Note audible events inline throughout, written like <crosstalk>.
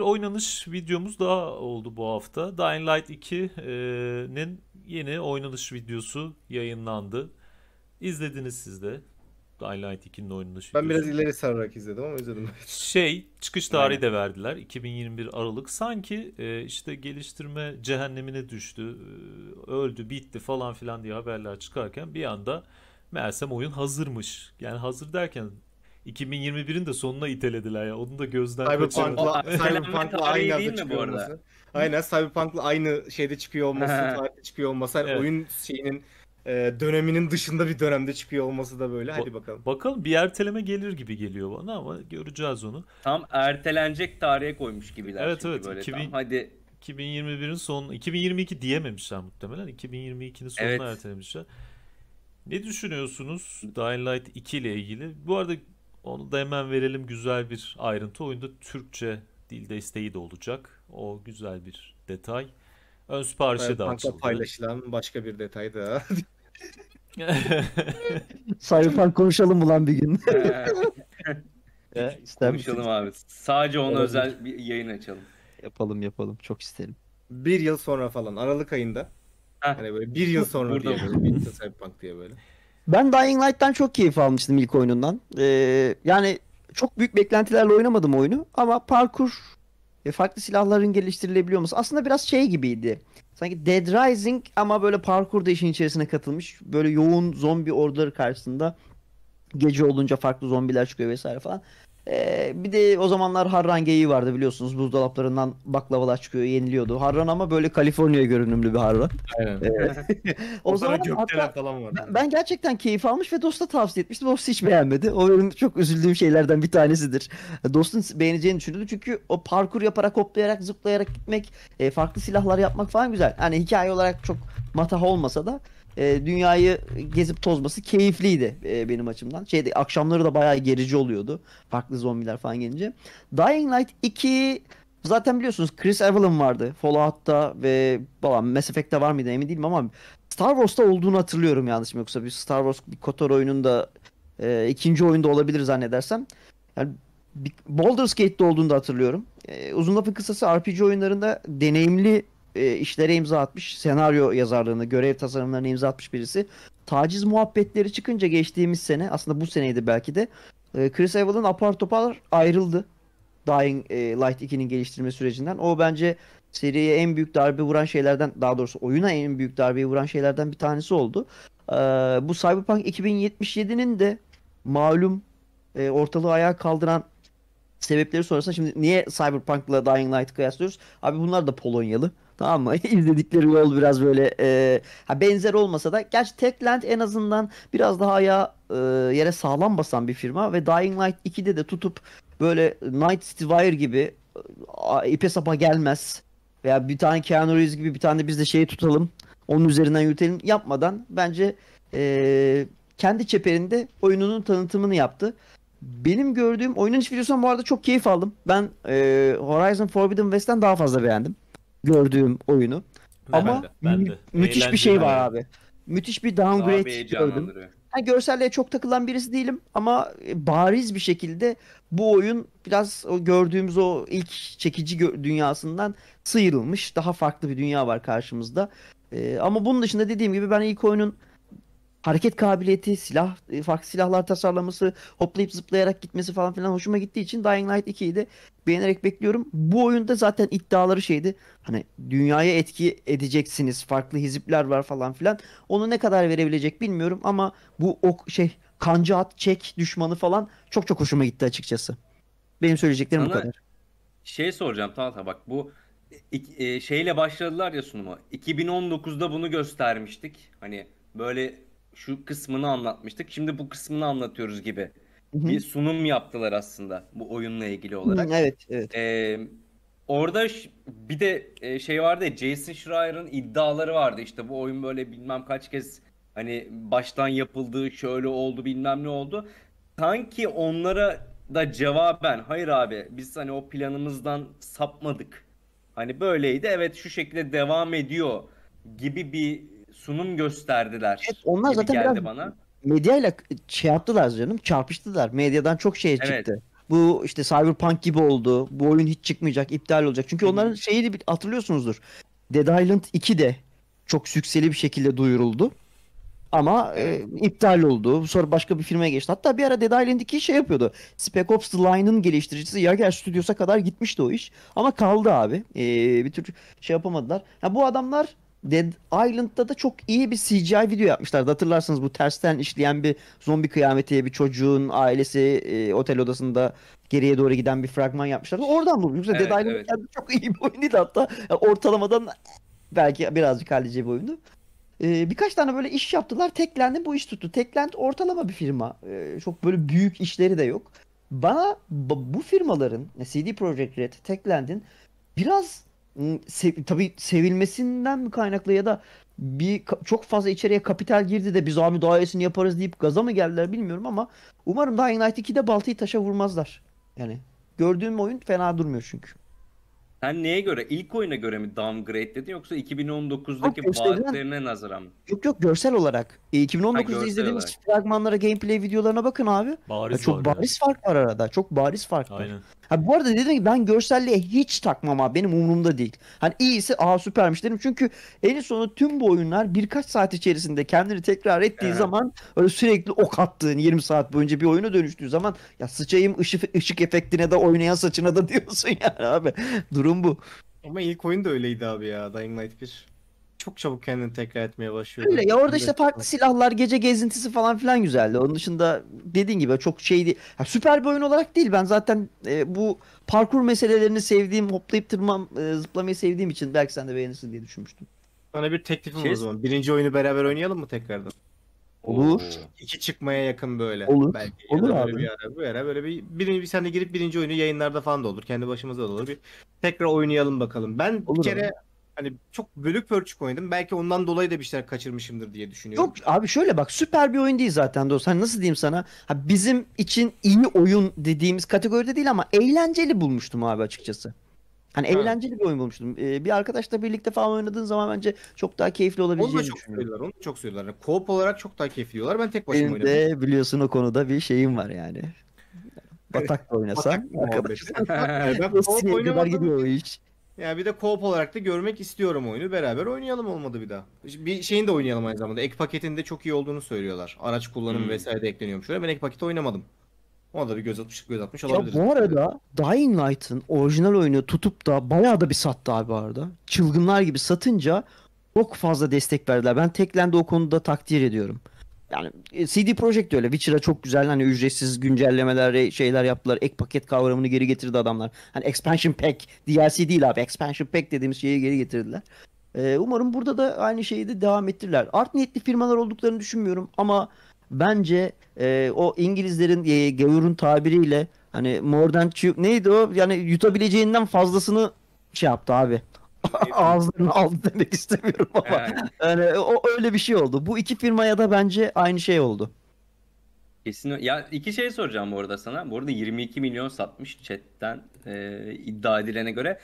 oynanış videomuz daha oldu bu hafta. Dying Light 2'nin yeni oynanış videosu yayınlandı. İzlediniz siz de. Dying Light 2'nin oynanış Ben videosu. biraz ileri sararak izledim ama izledim. <laughs> Şey, çıkış tarihi Aynen. de verdiler. 2021 Aralık. Sanki e, işte geliştirme cehennemine düştü. E, öldü, bitti falan filan diye haberler çıkarken bir anda meğersem oyun hazırmış. Yani hazır derken 2021'in de sonuna itelediler ya. Onu da gözden kaçırdılar. Cyberpunk'la aynı anda çıkıyor bu olması. Aynen Cyberpunk'la aynı şeyde çıkıyor olması, <laughs> tarihte çıkıyor olması. Yani evet. Oyun şeyinin e, döneminin dışında bir dönemde çıkıyor olması da böyle. Hadi bakalım. Bakalım bir erteleme gelir gibi geliyor bana ama göreceğiz onu. Tam ertelenecek tarihe koymuş gibiler. Evet evet. Böyle 2000... tam. Hadi 2021'in son 2022 diyememişler muhtemelen. 2022'nin sonuna evet. ertelemişler. Ne düşünüyorsunuz Dying Light 2 ile ilgili? Bu arada onu da hemen verelim güzel bir ayrıntı. Oyunda Türkçe dil desteği de olacak. O güzel bir detay. Ön siparişe de açıldı. paylaşılan başka bir detay da. Cyberpunk <laughs> konuşalım ulan bir gün. Ee, <laughs> ya, konuşalım abi. Sadece ona Olabilir. özel bir yayın açalım. Yapalım yapalım. Çok isterim. Bir yıl sonra falan Aralık ayında. Heh. Hani böyle bir yıl sonra diye böyle. Bir yıl diye böyle. Ben Dying Light'tan çok keyif almıştım ilk oyunundan. Ee, yani çok büyük beklentilerle oynamadım oyunu ama parkur ve farklı silahların geliştirilebiliyor olması aslında biraz şey gibiydi. Sanki Dead Rising ama böyle parkur da işin içerisine katılmış. Böyle yoğun zombi orduları karşısında gece olunca farklı zombiler çıkıyor vesaire falan. Ee, bir de o zamanlar Harran geyiği vardı biliyorsunuz. Buzdolaplarından baklavalar çıkıyor, yeniliyordu. Harran ama böyle Kaliforniya görünümlü bir harran. Aynen. Ee, <laughs> o, o zaman hatta, falan var. Ben, ben gerçekten keyif almış ve dosta tavsiye etmiştim. Dost hiç beğenmedi. O benim çok üzüldüğüm şeylerden bir tanesidir. Dostun beğeneceğini düşündüm çünkü o parkur yaparak, hoplayarak, zıplayarak gitmek, e, farklı silahlar yapmak falan güzel. Hani hikaye olarak çok matah olmasa da e, dünyayı gezip tozması keyifliydi e, benim açımdan. Şeyde akşamları da bayağı gerici oluyordu. Farklı zombiler falan gelince. Dying Light 2 zaten biliyorsunuz Chris Evelyn vardı Fallout'ta ve falan Mass Effect'te var mıydı emin değilim ama Star Wars'ta olduğunu hatırlıyorum yanlış mı yoksa bir Star Wars bir Kotor oyununda e, ikinci oyunda olabilir zannedersem. Yani Baldur's Gate'de olduğunu da hatırlıyorum. E, uzun lafın kısası RPG oyunlarında deneyimli e, işlere imza atmış, senaryo yazarlığını, görev tasarımlarını imza atmış birisi. Taciz muhabbetleri çıkınca geçtiğimiz sene, aslında bu seneydi belki de, e, Chris Evans'ın apar topar ayrıldı. Dying e, Light 2'nin geliştirme sürecinden. O bence seriye en büyük darbe vuran şeylerden, daha doğrusu oyuna en büyük darbeyi vuran şeylerden bir tanesi oldu. E, bu Cyberpunk 2077'nin de malum ortalığı ayağa kaldıran sebepleri sonrasında şimdi niye Cyberpunk'la Dying Light kıyaslıyoruz? Abi bunlar da Polonyalı. Tamam mı? <laughs> İzledikleri yol biraz böyle e, ha benzer olmasa da gerçi Techland en azından biraz daha ya e, yere sağlam basan bir firma ve Dying Light 2'de de tutup böyle Night City Wire gibi e, ipe sapa gelmez veya bir tane Keanu Reeves gibi bir tane de biz de şeyi tutalım onun üzerinden yürütelim yapmadan bence e, kendi çeperinde oyununun tanıtımını yaptı. Benim gördüğüm oyunun iç videosundan bu arada çok keyif aldım. Ben e, Horizon Forbidden West'ten daha fazla beğendim gördüğüm oyunu. Ben Ama de, ben de. müthiş Eğlenceli bir şey var abi. abi. Müthiş bir downgrade gördüm. Yani görselliğe çok takılan birisi değilim ama e, bariz bir şekilde bu oyun biraz o gördüğümüz o ilk çekici dünyasından sıyrılmış. Daha farklı bir dünya var karşımızda. Ee, ama bunun dışında dediğim gibi ben ilk oyunun hareket kabiliyeti, silah, e, farklı silahlar tasarlaması, hoplayıp zıplayarak gitmesi falan filan hoşuma gittiği için Dying Light 2'yi de beğenerek bekliyorum. Bu oyunda zaten iddiaları şeydi. Hani dünyaya etki edeceksiniz. Farklı hizipler var falan filan. Onu ne kadar verebilecek bilmiyorum ama bu ok şey kanca at, çek düşmanı falan çok çok hoşuma gitti açıkçası. Benim söyleyeceklerim Sana bu kadar. Şey soracağım Talha bak bu e, şeyle başladılar ya sunumu. 2019'da bunu göstermiştik. Hani böyle şu kısmını anlatmıştık. Şimdi bu kısmını anlatıyoruz gibi. Hı-hı. Bir sunum yaptılar aslında bu oyunla ilgili olarak. Hı, evet, evet. Ee, orada bir de şey vardı ya Jason Schreier'ın iddiaları vardı. İşte bu oyun böyle bilmem kaç kez hani baştan yapıldığı şöyle oldu, bilmem ne oldu. Sanki onlara da cevaben hayır abi biz hani o planımızdan sapmadık. Hani böyleydi evet şu şekilde devam ediyor gibi bir sunum gösterdiler. Evet, onlar zaten geldi biraz bana. medyayla şey yaptılar canım çarpıştılar. Medyadan çok şey evet. çıktı. Bu işte Cyberpunk gibi oldu. Bu oyun hiç çıkmayacak, iptal olacak. Çünkü Hı-hı. onların şeyi hatırlıyorsunuzdur. Dead Island 2 de çok sükseli bir şekilde duyuruldu. Ama e, iptal oldu. Sonra başka bir firmaya geçti. Hatta bir ara Dead Island 2 şey yapıyordu. Spec Ops The Line'ın geliştiricisi Yager Studios'a kadar gitmişti o iş. Ama kaldı abi. E, bir tür şey yapamadılar. Ha, bu adamlar Dead Island'da da çok iyi bir CGI video yapmışlar. Hatırlarsınız bu tersten işleyen bir zombi kıyameti, bir çocuğun ailesi e, otel odasında geriye doğru giden bir fragman yapmışlar. Oradan buldum. Yoksa evet, Dead Island evet. çok iyi bir oyun değil hatta. Yani ortalamadan belki birazcık hallice bir oyundu. E, birkaç tane böyle iş yaptılar. Teklendi bu iş tuttu. Teklent ortalama bir firma. E, çok böyle büyük işleri de yok. Bana bu firmaların CD Projekt Red, Teklendin biraz se- tabii sevilmesinden mi kaynaklı ya da bir çok fazla içeriye kapital girdi de biz abi daha iyisini yaparız deyip gaza mı geldiler bilmiyorum ama umarım daha Light 2'de baltayı taşa vurmazlar. Yani gördüğüm oyun fena durmuyor çünkü. Sen neye göre? İlk oyuna göre mi downgrade dedin yoksa 2019'daki yok, vaatlerine nazaran mı? Yok yok görsel olarak. E, 2019'da izlediğimiz fragmanlara, gameplay videolarına bakın abi. Bariz ya, çok var bariz yani. fark var arada. Çok bariz fark var. Aynen. Ha, bu arada dedim ki ben görselliğe hiç takmam abi. Benim umurumda değil. Hani iyisi aa süpermiş derim. Çünkü en sonu tüm bu oyunlar birkaç saat içerisinde kendini tekrar ettiği evet. zaman öyle sürekli ok attığın 20 saat boyunca bir oyuna dönüştüğü zaman ya sıçayım ışık, ışık efektine de oynayan saçına da <laughs> diyorsun yani abi. Durum bu. Ama ilk oyun da öyleydi abi ya Dying Light 1 çok çabuk kendini tekrar etmeye başlıyor. Öyle ya orada işte farklı silahlar, gece gezintisi falan filan güzeldi. Onun dışında dediğin gibi çok şeydi. Ya süper bir oyun olarak değil. Ben zaten e, bu parkur meselelerini sevdiğim, hoplayıp tırman, e, zıplamayı sevdiğim için belki sen de beğenirsin diye düşünmüştüm. Bana bir teklifim şey... o zaman. Birinci oyunu beraber oynayalım mı tekrardan? Olur. İki çıkmaya yakın böyle. Olur. Belki. Olur abi. Bir ara, bir ara böyle bir, birini bir sen de girip birinci oyunu yayınlarda falan da olur. Kendi başımıza da olur. Bir tekrar oynayalım bakalım. Ben olur bir kere abi hani çok bölük pörçük oynadım. Belki ondan dolayı da bir şeyler kaçırmışımdır diye düşünüyorum. Yok abi şöyle bak süper bir oyun değil zaten dost. Hani nasıl diyeyim sana? Ha, bizim için iyi oyun dediğimiz kategoride değil ama eğlenceli bulmuştum abi açıkçası. Hani ha. eğlenceli bir oyun bulmuştum. Ee, bir arkadaşla birlikte falan oynadığın zaman bence çok daha keyifli olabileceğini onu da çok Söylüyorlar, onu da çok söylüyorlar. Yani co-op olarak çok daha keyifli diyorlar. Ben tek başıma oynadım. Benim de biliyorsun o konuda bir şeyim var yani. <laughs> Batak oynasan arkadaşlar. <laughs> ben co-op oynamadım. Ya bir de co-op olarak da görmek istiyorum oyunu. Beraber oynayalım olmadı bir daha. Bir şeyin de oynayalım aynı zamanda. Ek paketinde çok iyi olduğunu söylüyorlar. Araç kullanımı hmm. vesaire de ekleniyormuş. Şöyle ben ek paketi oynamadım. Ona da bir göz atmış, göz atmış olabilir. Ya bu arada Dying Light'ın orijinal oyunu tutup da bayağı da bir sattı abi arada. Çılgınlar gibi satınca çok fazla destek verdiler. Ben Teklen'de o konuda takdir ediyorum yani e, CD Projekt öyle. Witcher'a çok güzel hani ücretsiz güncellemeler şeyler yaptılar. Ek paket kavramını geri getirdi adamlar. Hani expansion pack DLC değil abi. Expansion pack dediğimiz şeyi geri getirdiler. Ee, umarım burada da aynı şeyi de devam ettirirler. Art niyetli firmalar olduklarını düşünmüyorum ama bence e, o İngilizlerin e, Gavur'un tabiriyle hani more than neydi o yani yutabileceğinden fazlasını şey yaptı abi. <laughs> Ağzını aldı demek istemiyorum ama. Yani. yani o öyle bir şey oldu. Bu iki firmaya da bence aynı şey oldu. Kesin. Ya iki şey soracağım bu arada sana. Bu arada 22 milyon satmış chatten e, iddia edilene göre.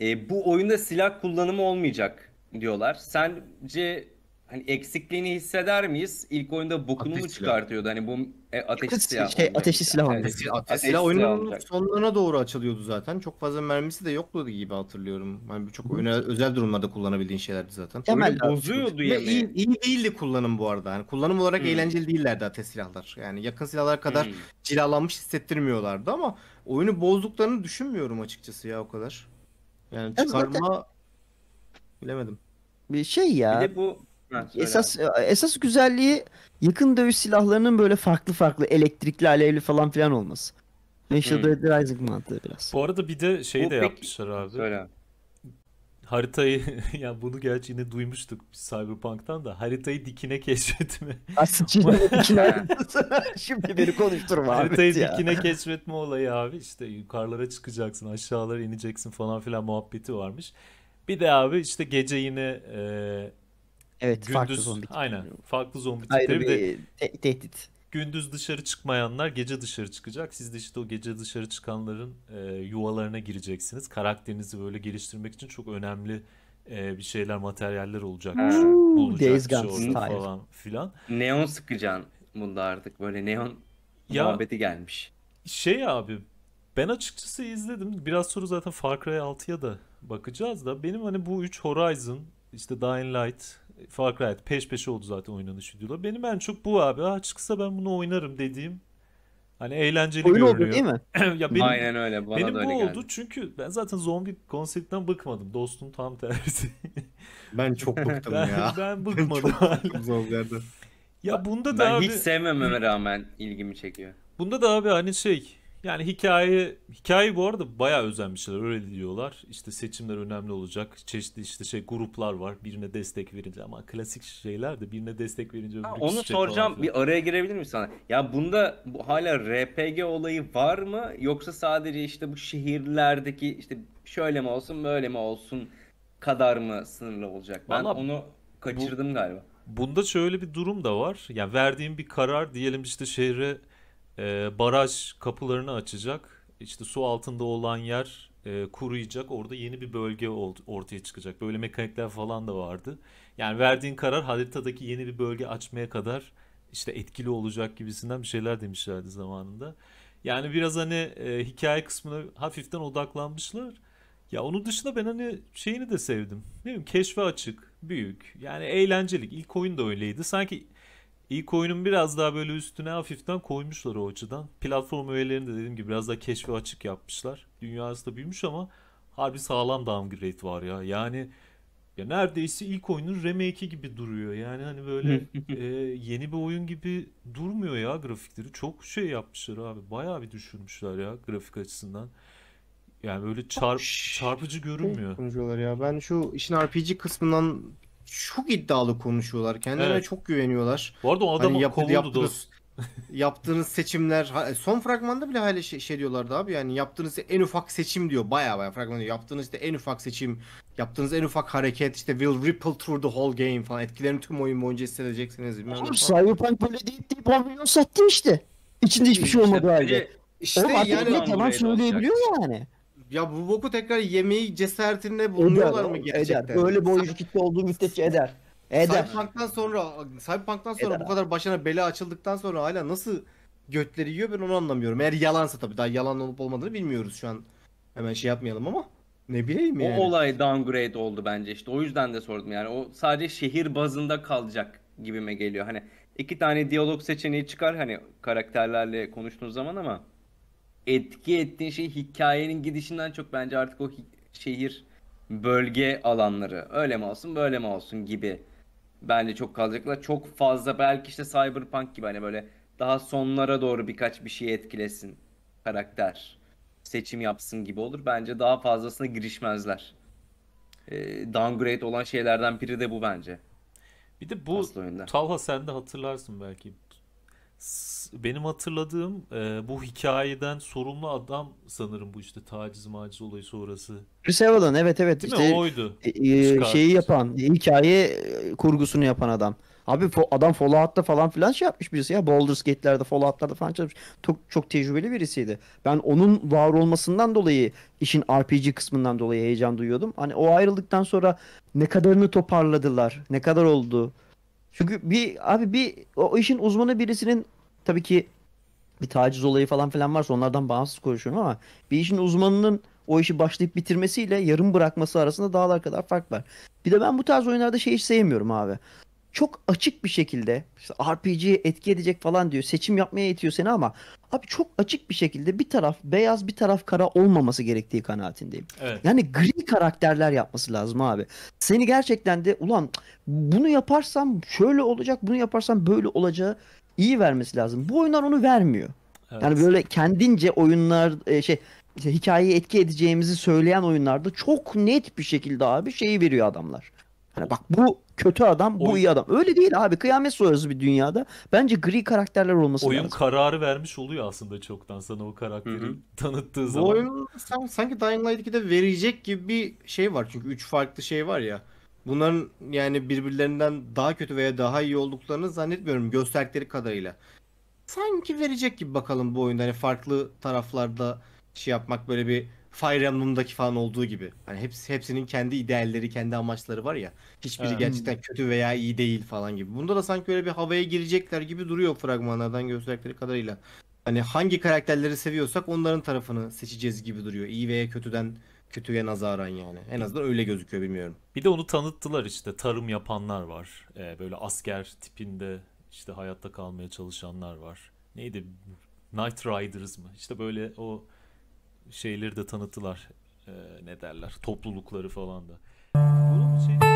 E, bu oyunda silah kullanımı olmayacak diyorlar. Sence hani eksikliğini hisseder miyiz? İlk oyunda bokunu mu çıkartıyordu? Hani bu e, ateşli silah. Şey, oldu. ateşli silah oldu. Ateşli, ateşli, silah oyunun sonlarına doğru açılıyordu zaten. Çok fazla mermisi de yoktu gibi hatırlıyorum. Hani çok öne, özel durumlarda kullanabildiğin şeylerdi zaten. Temel bozuyordu yani. İyi, iyi değildi kullanım bu arada. Yani kullanım olarak hmm. eğlenceli değillerdi ateş silahlar. Yani yakın silahlar kadar hmm. cilalanmış hissettirmiyorlardı ama oyunu bozduklarını düşünmüyorum açıkçası ya o kadar. Yani çıkarma evet, zaten... bilemedim. Bir şey ya. Bir de bu esas e, esas güzelliği yakın dövüş silahlarının böyle farklı farklı elektrikli, alevli falan filan olması. Shadow hmm. Dead Rising mantığı biraz. Bu arada bir de şey Bu de peki... yapmışlar abi. Söyle. Haritayı <laughs> ya yani bunu gerçi yine duymuştuk Cyberpunk'tan da haritayı dikine keşfetme. Aslında <laughs> dikine. <laughs> Şimdi beni konuşturma Haritayı ya. dikine keşfetme olayı abi işte yukarılara çıkacaksın aşağılara ineceksin falan filan muhabbeti varmış. Bir de abi işte gece yine e, Evet gündüz, farklı zombi tipi. Aynen farklı zombi tipleri Ayrı bir de te- tehdit. Gündüz dışarı çıkmayanlar gece dışarı çıkacak. Siz de işte o gece dışarı çıkanların e, yuvalarına gireceksiniz. Karakterinizi böyle geliştirmek için çok önemli e, bir şeyler materyaller olacak. Şey Days şey Gone falan filan. Neon sıkacaksın bunda artık böyle neon ya, muhabbeti gelmiş. Şey abi ben açıkçası izledim. Biraz sonra zaten Far Cry 6'ya da bakacağız da benim hani bu 3 Horizon işte Dying Light Far Cry peş peşe oldu zaten oynanış videoları. Benim en çok bu abi. Ha çıksa ben bunu oynarım dediğim Hani eğlenceli Oyun görünüyor. oldu değil mi? <clears throat> ya benim, Aynen öyle. Bana benim da öyle bu geldi. oldu çünkü ben zaten zombi konseptinden bıkmadım. Dostum tam tersi. <laughs> ben çok bıktım ben, ya. <laughs> Ben bıkmadım. Ben çok Ya bunda da ben abi... hiç sevmememe rağmen ilgimi çekiyor. Bunda da abi hani şey yani hikaye hikaye bu arada bayağı özenmişler öyle diyorlar. İşte seçimler önemli olacak. Çeşitli işte şey gruplar var. Birine destek verince ama klasik şeyler de birine destek verince ha, Onu soracağım. Bir araya girebilir miyim sana? Ya bunda bu, hala RPG olayı var mı yoksa sadece işte bu şehirlerdeki işte şöyle mi olsun böyle mi olsun kadar mı sınırlı olacak? Ben Vallahi onu kaçırdım bu, galiba. Bunda şöyle bir durum da var. Yani verdiğim bir karar diyelim işte şehre e, baraj kapılarını açacak. İşte su altında olan yer e, kuruyacak. Orada yeni bir bölge ortaya çıkacak. Böyle mekanikler falan da vardı. Yani verdiğin karar haritadaki yeni bir bölge açmaya kadar işte etkili olacak gibisinden bir şeyler demişlerdi zamanında. Yani biraz hani e, hikaye kısmına hafiften odaklanmışlar. Ya onun dışında ben hani şeyini de sevdim. Ne bileyim keşfe açık, büyük. Yani eğlencelik. İlk oyun da öyleydi. Sanki İlk oyunun biraz daha böyle üstüne hafiften koymuşlar o açıdan. Platform üyelerini de dediğim gibi biraz daha keşfe açık yapmışlar. Dünyası da büyümüş ama harbi sağlam downgrade var ya. Yani ya neredeyse ilk oyunun remake'i gibi duruyor. Yani hani böyle <laughs> e, yeni bir oyun gibi durmuyor ya grafikleri. Çok şey yapmışlar abi. Bayağı bir düşürmüşler ya grafik açısından. Yani böyle çarp, çarpıcı görünmüyor. Şey konuşuyorlar ya. Ben şu işin RPG kısmından çok iddialı konuşuyorlar. Kendilerine evet. çok güveniyorlar. Bu arada o adam hani yaptığınız, <laughs> yaptığınız seçimler son fragmanda bile hala şey, şey diyorlardı abi yani yaptığınız en ufak seçim diyor baya baya fragmanda yaptığınız işte en ufak seçim yaptığınız en ufak hareket işte will ripple through the whole game falan etkilerini tüm oyun boyunca hissedeceksiniz. Oğlum Cyberpunk böyle deyip deyip 10 sattı işte. İçinde hiçbir şey olmadı işte, halde. İşte Oğlum, yani, yani tamam söyleyebiliyor yani. Ya bu boku tekrar yemeği cesaretinde bulunuyorlar eder, mı gerçekten? Eder. Böyle bir oyuncu kitle olduğu müddetçe eder. Eder. Cyberpunk'tan sonra Cyberpunk'tan sonra eder. bu kadar başına bela açıldıktan sonra hala nasıl götleri yiyor ben onu anlamıyorum. Eğer yalansa tabii daha yalan olup olmadığını bilmiyoruz şu an. Hemen şey yapmayalım ama ne bileyim yani. O olay downgrade oldu bence işte. O yüzden de sordum yani. O sadece şehir bazında kalacak gibime geliyor. Hani iki tane diyalog seçeneği çıkar hani karakterlerle konuştuğun zaman ama etki ettiğin şey hikayenin gidişinden çok bence artık o şehir bölge alanları öyle mi olsun böyle mi olsun gibi bence çok kalacaklar. Çok fazla belki işte Cyberpunk gibi hani böyle daha sonlara doğru birkaç bir şey etkilesin karakter seçim yapsın gibi olur. Bence daha fazlasına girişmezler. E, downgrade olan şeylerden biri de bu bence. Bir de bu Talha sen de hatırlarsın belki benim hatırladığım e, bu hikayeden sorumlu adam sanırım bu işte taciz maciz olayı sonrası. Chris Evelyn evet evet. Değil işte, mi? Oydu. E, e şeyi yapan hikaye e, kurgusunu yapan adam. Abi adam Fallout'ta falan filan şey yapmış birisi ya. Baldur's Gate'lerde, Fallout'larda falan çalışmış. Çok, çok tecrübeli birisiydi. Ben onun var olmasından dolayı, işin RPG kısmından dolayı heyecan duyuyordum. Hani o ayrıldıktan sonra ne kadarını toparladılar, ne kadar oldu çünkü bir abi bir o işin uzmanı birisinin tabii ki bir taciz olayı falan filan varsa onlardan bağımsız konuşuyorum ama bir işin uzmanının o işi başlayıp bitirmesiyle yarım bırakması arasında dağlar kadar fark var. Bir de ben bu tarz oyunlarda şey hiç sevmiyorum abi çok açık bir şekilde işte RPG'ye etki edecek falan diyor. Seçim yapmaya itiyor seni ama abi çok açık bir şekilde bir taraf beyaz bir taraf kara olmaması gerektiği kanaatindeyim. Evet. Yani gri karakterler yapması lazım abi. Seni gerçekten de ulan bunu yaparsam şöyle olacak bunu yaparsam böyle olacağı iyi vermesi lazım. Bu oyunlar onu vermiyor. Evet. Yani böyle kendince oyunlar e, şey işte hikayeyi etki edeceğimizi söyleyen oyunlarda çok net bir şekilde abi şeyi veriyor adamlar. Hani bak bu kötü adam, bu Oy... iyi adam. Öyle değil abi. Kıyamet sonrası bir dünyada bence gri karakterler olması Oyun lazım. kararı vermiş oluyor aslında çoktan sana o karakteri Hı-hı. tanıttığı zaman. Bu oyun sanki Dying Light 2'de verecek gibi bir şey var. Çünkü 3 farklı şey var ya. Bunların yani birbirlerinden daha kötü veya daha iyi olduklarını zannetmiyorum gösterdikleri kadarıyla. Sanki verecek gibi bakalım bu oyunda. Hani farklı taraflarda şey yapmak böyle bir Fire Emblem'daki falan olduğu gibi. Hani hepsi hepsinin kendi idealleri, kendi amaçları var ya. Hiçbiri gerçekten hmm. kötü veya iyi değil falan gibi. Bunda da sanki öyle bir havaya girecekler gibi duruyor fragmanlardan gösterdikleri kadarıyla. Hani hangi karakterleri seviyorsak onların tarafını seçeceğiz gibi duruyor. İyi veya kötüden kötüye nazaran yani. En azından öyle gözüküyor bilmiyorum. Bir de onu tanıttılar işte tarım yapanlar var. Ee, böyle asker tipinde işte hayatta kalmaya çalışanlar var. Neydi? Night Riders mı? İşte böyle o şeyleri de tanıttılar. E, ne derler? Toplulukları falan da. Bunun şey...